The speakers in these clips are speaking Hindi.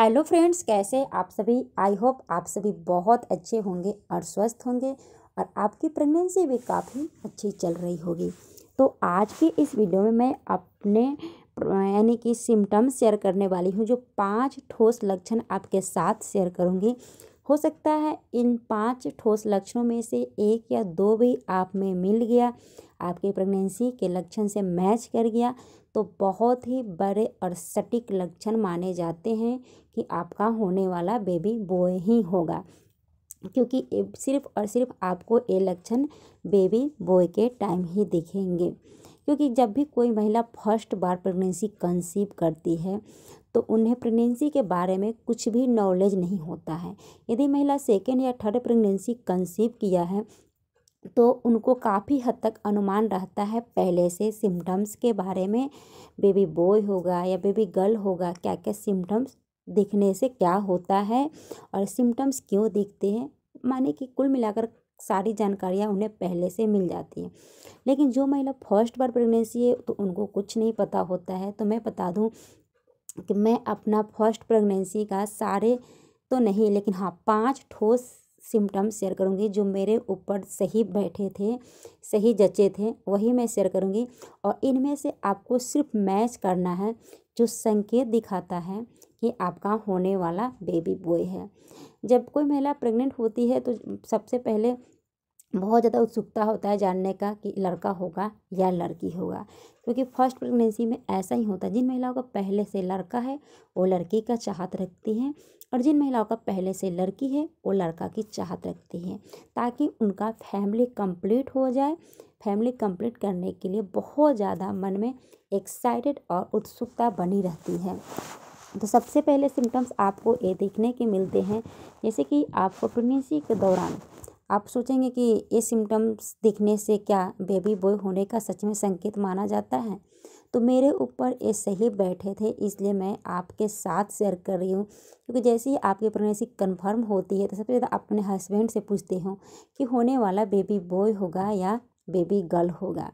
हेलो फ्रेंड्स कैसे आप सभी आई होप आप सभी बहुत अच्छे होंगे और स्वस्थ होंगे और आपकी प्रेगनेंसी भी काफ़ी अच्छी चल रही होगी तो आज के इस वीडियो में मैं अपने यानी कि सिम्टम्स शेयर करने वाली हूँ जो पांच ठोस लक्षण आपके साथ शेयर करूँगी हो सकता है इन पांच ठोस लक्षणों में से एक या दो भी आप में मिल गया आपके प्रेगनेंसी के लक्षण से मैच कर गया तो बहुत ही बड़े और सटीक लक्षण माने जाते हैं कि आपका होने वाला बेबी बॉय ही होगा क्योंकि सिर्फ और सिर्फ आपको ये लक्षण बेबी बॉय के टाइम ही दिखेंगे क्योंकि जब भी कोई महिला फर्स्ट बार प्रेगनेंसी कंसीव करती है तो उन्हें प्रेगनेंसी के बारे में कुछ भी नॉलेज नहीं होता है यदि महिला सेकेंड या थर्ड प्रेगनेंसी कंसीव किया है तो उनको काफ़ी हद तक अनुमान रहता है पहले से सिम्टम्स के बारे में बेबी बॉय होगा या बेबी गर्ल होगा क्या क्या सिम्टम्स दिखने से क्या होता है और सिम्टम्स क्यों दिखते हैं माने कि कुल मिलाकर सारी जानकारियाँ उन्हें पहले से मिल जाती हैं लेकिन जो महिला फर्स्ट बार प्रेगनेंसी है तो उनको कुछ नहीं पता होता है तो मैं बता दूँ कि मैं अपना फर्स्ट प्रेगनेंसी का सारे तो नहीं लेकिन हाँ पांच ठोस सिम्टम्स शेयर करूँगी जो मेरे ऊपर सही बैठे थे सही जचे थे वही मैं शेयर करूँगी और इनमें से आपको सिर्फ मैच करना है जो संकेत दिखाता है कि आपका होने वाला बेबी बॉय है जब कोई महिला प्रेग्नेंट होती है तो सबसे पहले बहुत ज़्यादा उत्सुकता होता है जानने का कि लड़का होगा या लड़की होगा क्योंकि फर्स्ट प्रेगनेंसी में ऐसा ही होता है जिन महिलाओं का पहले से लड़का है वो लड़की का चाहत रखती हैं और जिन महिलाओं का पहले से लड़की है वो लड़का की चाहत रखती हैं ताकि उनका फैमिली कंप्लीट हो जाए फैमिली कंप्लीट करने के लिए बहुत ज़्यादा मन में एक्साइटेड और उत्सुकता बनी रहती है तो सबसे पहले सिम्टम्स आपको ये देखने के मिलते हैं जैसे कि आपको प्रेगनेंसी के दौरान आप सोचेंगे कि ये सिम्टम्स दिखने से क्या बेबी बॉय होने का सच में संकेत माना जाता है तो मेरे ऊपर ये सही बैठे थे इसलिए मैं आपके साथ शेयर कर रही हूँ क्योंकि जैसे ही आपकी प्रेगनेंसी कन्फर्म होती है तो सबसे ज़्यादा अपने हस्बैंड से पूछते हो कि होने वाला बेबी बॉय होगा या बेबी गर्ल होगा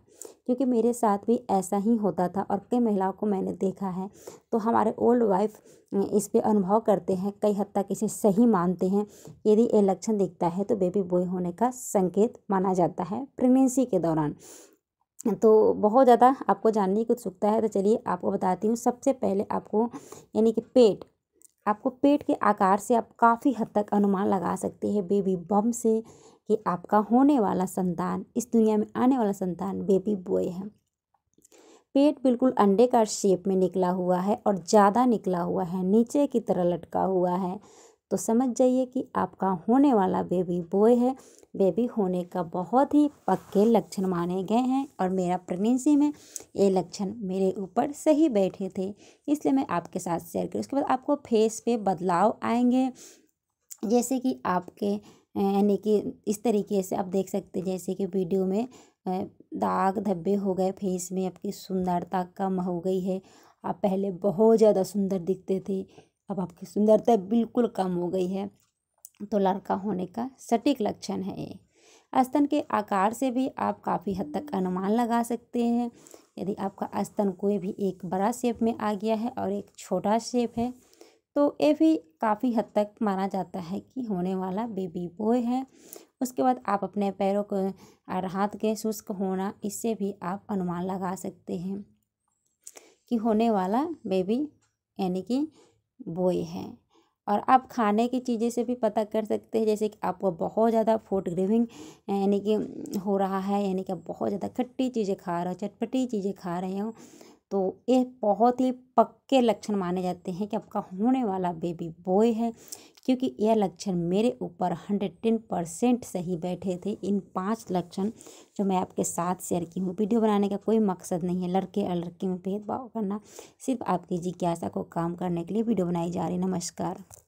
क्योंकि मेरे साथ भी ऐसा ही होता था और कई महिलाओं को मैंने देखा है तो हमारे ओल्ड वाइफ इस पे अनुभव करते हैं कई हद तक इसे सही मानते हैं यदि ये लक्षण दिखता है तो बेबी बॉय होने का संकेत माना जाता है प्रेगनेंसी के दौरान तो बहुत ज़्यादा आपको जानने की उत्सुकता है तो चलिए आपको बताती हूँ सबसे पहले आपको यानी कि पेट आपको पेट के आकार से आप काफ़ी हद तक अनुमान लगा सकते हैं बेबी बम से कि आपका होने वाला संतान इस दुनिया में आने वाला संतान बेबी बॉय है पेट बिल्कुल अंडे का शेप में निकला हुआ है और ज़्यादा निकला हुआ है नीचे की तरह लटका हुआ है तो समझ जाइए कि आपका होने वाला बेबी बॉय है बेबी होने का बहुत ही पक्के लक्षण माने गए हैं और मेरा प्रेगनेंसी में ये लक्षण मेरे ऊपर सही बैठे थे इसलिए मैं आपके साथ शेयर करूँ उसके बाद आपको फेस पे बदलाव आएंगे जैसे कि आपके यानी कि इस तरीके से आप देख सकते हैं जैसे कि वीडियो में दाग धब्बे हो गए फेस में आपकी सुंदरता कम हो गई है आप पहले बहुत ज़्यादा सुंदर दिखते थे अब आपकी सुंदरता बिल्कुल कम हो गई है तो लड़का होने का सटीक लक्षण है ये अस्तन के आकार से भी आप काफ़ी हद तक अनुमान लगा सकते हैं यदि आपका अस्तन कोई भी एक बड़ा शेप में आ गया है और एक छोटा शेप है तो ये भी काफ़ी हद तक माना जाता है कि होने वाला बेबी बॉय है उसके बाद आप अपने पैरों को और हाथ के शुष्क होना इससे भी आप अनुमान लगा सकते हैं कि होने वाला बेबी यानी कि बोए हैं और आप खाने की चीज़ें से भी पता कर सकते हैं जैसे कि आपको बहुत ज़्यादा फूड ग्रेविंग यानी कि हो रहा है यानी कि आप बहुत ज़्यादा खट्टी चीज़ें खा रहे हो चटपटी चीज़ें खा रहे हो तो ये बहुत ही पक्के लक्षण माने जाते हैं कि आपका होने वाला बेबी बॉय है क्योंकि यह लक्षण मेरे ऊपर हंड्रेड टेन परसेंट सही बैठे थे इन पांच लक्षण जो मैं आपके साथ शेयर की हूँ वीडियो बनाने का कोई मकसद नहीं है लड़के और लड़की में भेदभाव करना सिर्फ आपकी जिज्ञासा को काम करने के लिए वीडियो बनाई जा रही नमस्कार